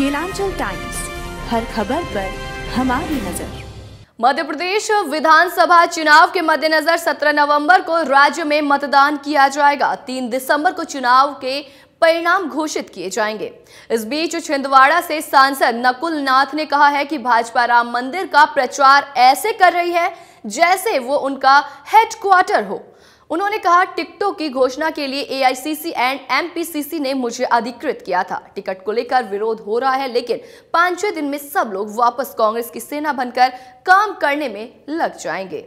Kelanchal times हर खबर पर हमारी नजर मध्य प्रदेश विधानसभा चुनाव के मद्देनजर 17 नवंबर को राज्य में मतदान किया जाएगा 3 दिसंबर को चुनाव के परिणाम घोषित किए जाएंगे इस बीच छिंदवाड़ा से सांसद नकुल नाथ ने कहा है कि भाजपा राम मंदिर का प्रचार ऐसे कर रही है जैसे वो उनका हेडक्वार्टर हो उन्होंने कहा टिकटों की घोषणा के लिए एआईसीसी एंड एमपीसीसी ने मुझे अधिकृत किया था टिकट को लेकर विरोध हो रहा है लेकिन पांचवें दिन में सब लोग वापस कांग्रेस की सेना बनकर काम करने में लग जाएंगे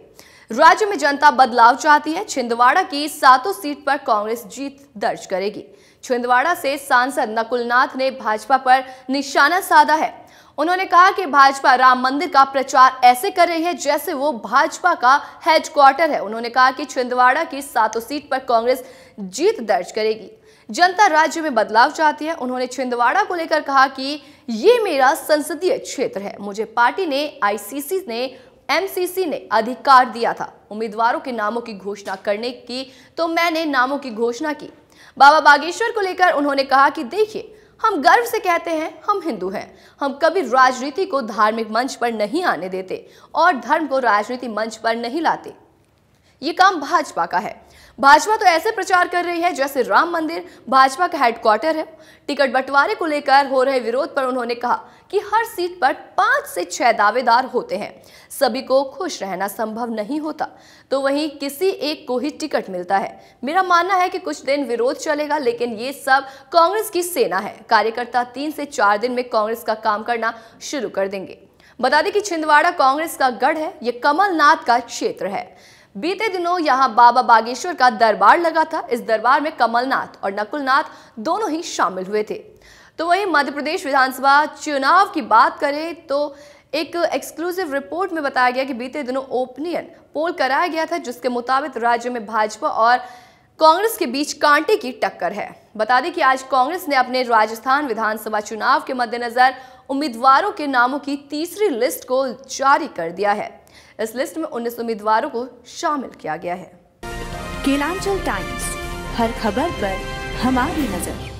राज्य में जनता बदलाव चाहती है छिंदवाड़ा की सातों सीट पर कांग्रेस जीत दर्ज करेगी छिंदवाड़ा से सांसद नकुलनाथ ने भाजपा पर निशाना साधा है उन्होंने कहा कि भाजपा राम मंदिर का प्रचार ऐसे कर रही है जैसे वो भाजपा का हेडक्वार्टर है उन्होंने कहा कि छिंदवाड़ा की सातों सीट पर कांग्रेस जीत दर्ज करेगी जनता राज्य में बदलाव चाहती है उन्होंने छिंदवाड़ा को लेकर कहा कि ये मेरा संसदीय क्षेत्र है मुझे पार्टी ने आईसीसी ने एमसीसी ने अधिकार दिया था उम्मीदवारों के नामों की घोषणा करने की तो मैंने नामों की घोषणा की बाबा बागेश्वर को लेकर उन्होंने कहा कि देखिए हम गर्व से कहते हैं हम हिंदू हैं हम कभी राजनीति को धार्मिक मंच पर नहीं आने देते और धर्म को राजनीति मंच पर नहीं लाते ये काम भाजपा का है भाजपा तो ऐसे प्रचार कर रही है जैसे राम मंदिर भाजपा का हेडक्वार्टर है टिकट बंटवारे को लेकर हो रहे विरोध पर उन्होंने कहा कि हर सीट पर पांच से छह दावेदार होते हैं सभी को खुश रहना संभव नहीं होता तो वहीं किसी एक को ही टिकट मिलता है मेरा मानना है कि कुछ दिन विरोध चलेगा लेकिन ये सब कांग्रेस की सेना है कार्यकर्ता तीन से चार दिन में कांग्रेस का काम करना शुरू कर देंगे बता दें कि छिंदवाड़ा कांग्रेस का गढ़ है ये कमलनाथ का क्षेत्र है बीते दिनों यहां बाबा बागेश्वर का दरबार लगा था इस दरबार में कमलनाथ और नकुलनाथ दोनों ही शामिल हुए थे तो वहीं मध्य प्रदेश विधानसभा चुनाव की बात करें तो एक एक्सक्लूसिव रिपोर्ट में बताया गया कि बीते दिनों ओपिनियन पोल कराया गया था जिसके मुताबिक राज्य में भाजपा और कांग्रेस के बीच कांटे की टक्कर है बता दें कि आज कांग्रेस ने अपने राजस्थान विधानसभा चुनाव के मद्देनजर उम्मीदवारों के नामों की तीसरी लिस्ट को जारी कर दिया है इस लिस्ट में उन्नीस उम्मीदवारों को शामिल किया गया है केलांचल टाइम्स हर खबर पर हमारी नजर